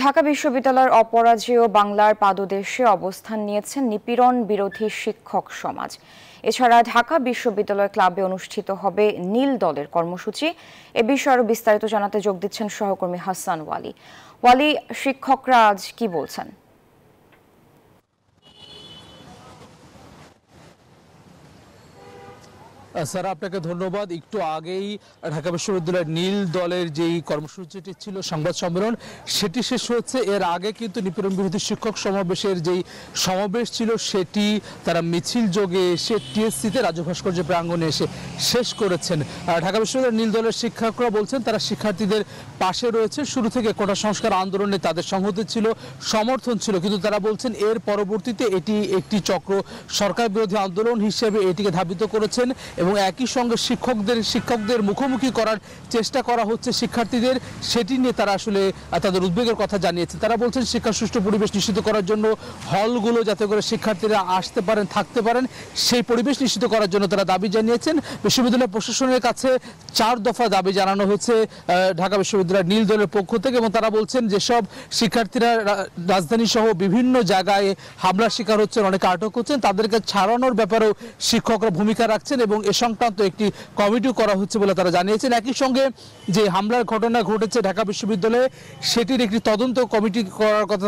ঢাকা বিশ্ববিদ্যালয়ের অপরাজেয় বাংলার পাদদেশে অবস্থান নিয়েছেন নিপীড়ন বিরোধী শিক্ষক সমাজ এছাড়া ঢাকা বিশ্ববিদ্যালয় ক্লাবে অনুষ্ঠিত হবে নীল দলের কর্মসূচি এ বিষয়ে আরো বিস্তারিত জানাতে যোগ দিচ্ছেন সহকর্মী হাসান ওয়ালি ওয়ালি শিক্ষকরা আজ কি বলছেন স্যার আপনাকে ধন্যবাদ একটু আগেই ঢাকা বিশ্ববিদ্যালয়ের নীল দলের যেই কর্মসূচিটি ছিল সংবাদ সম্মেলন সেটি শেষ হয়েছে এর আগে কিন্তু নিপীড়ন বিরোধী শিক্ষক সমাবেশের যেই সমাবেশ ছিল সেটি তারা মিছিল যোগে এসে টিএসসিতে রাজ্য ভাস্কর্য প্রাঙ্গণে এসে শেষ করেছেন ঢাকা বিশ্ববিদ্যালয়ের নীল দলের শিক্ষকরা বলছেন তারা শিক্ষার্থীদের পাশে রয়েছে শুরু থেকে কোটা সংস্কার আন্দোলনে তাদের সংহতি ছিল সমর্থন ছিল কিন্তু তারা বলছেন এর পরবর্তীতে এটি একটি চক্র সরকার বিরোধী আন্দোলন হিসেবে এটিকে ধাবিত করেছেন এবং একই সঙ্গে শিক্ষকদের শিক্ষকদের মুখোমুখি করার চেষ্টা করা হচ্ছে শিক্ষার্থীদের সেটি নিয়ে তারা আসলে তাদের উদ্বেগের কথা জানিয়েছে তারা বলছেন শিক্ষা সুষ্ঠু পরিবেশ নিশ্চিত করার জন্য হলগুলো যাতে করে শিক্ষার্থীরা আসতে পারেন থাকতে পারেন সেই পরিবেশ নিশ্চিত করার জন্য তারা দাবি জানিয়েছেন বিশ্ববিদ্যালয় প্রশাসনের কাছে চার দফা দাবি জানানো হয়েছে ঢাকা বিশ্ববিদ্যালয়ের নীল দলের পক্ষ থেকে এবং তারা বলছেন যেসব শিক্ষার্থীরা রাজধানী সহ বিভিন্ন জায়গায় হামলার শিকার হচ্ছেন অনেকে আটক হচ্ছেন তাদেরকে ছাড়ানোর ব্যাপারেও শিক্ষকরা ভূমিকা রাখছেন এবং সংক্রান্ত একটি কমিটিও করা হচ্ছে বলে তারা জানিয়েছেন একই সঙ্গে যে হামলার ঘটনা ঘটেছে ঢাকা বিশ্ববিদ্যালয়ে সেটির একটি তদন্ত কমিটি করার কথা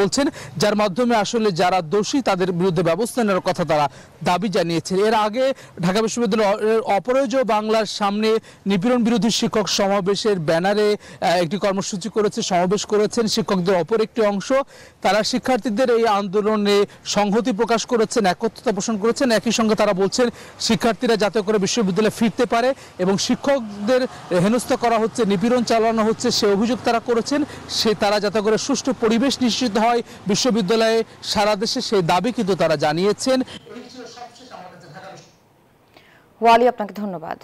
বলছেন যার মাধ্যমে আসলে যারা দোষী তাদের বিরুদ্ধে ব্যবস্থা নেওয়ার কথা তারা দাবি জানিয়েছেন এর আগে ঢাকা বিশ্ববিদ্যালয়ের অপরাজয় বাংলার সামনে নিপীড়ন বিরোধী শিক্ষক সমাবেশের ব্যানারে একটি কর্মসূচি করেছে সমাবেশ করেছেন শিক্ষকদের অপর একটি অংশ তারা শিক্ষার্থীদের এই আন্দোলনে সংহতি প্রকাশ করেছেন একত্রতা পোষণ করেছেন একই সঙ্গে তারা বলছেন শিক্ষার্থীরা যাতে করে বিশ্ববিদ্যালয়ে ফিরতে পারে এবং শিক্ষকদের হেনস্থা করা হচ্ছে নিপীড়ন চালানো হচ্ছে সে অভিযোগ তারা করেছেন সে তারা যাতে করে সুষ্ঠু পরিবেশ নিশ্চিত হয় বিশ্ববিদ্যালয়ে সারা দেশে সেই দাবি কিন্তু তারা জানিয়েছেন ওয়ালি আপনাকে ধন্যবাদ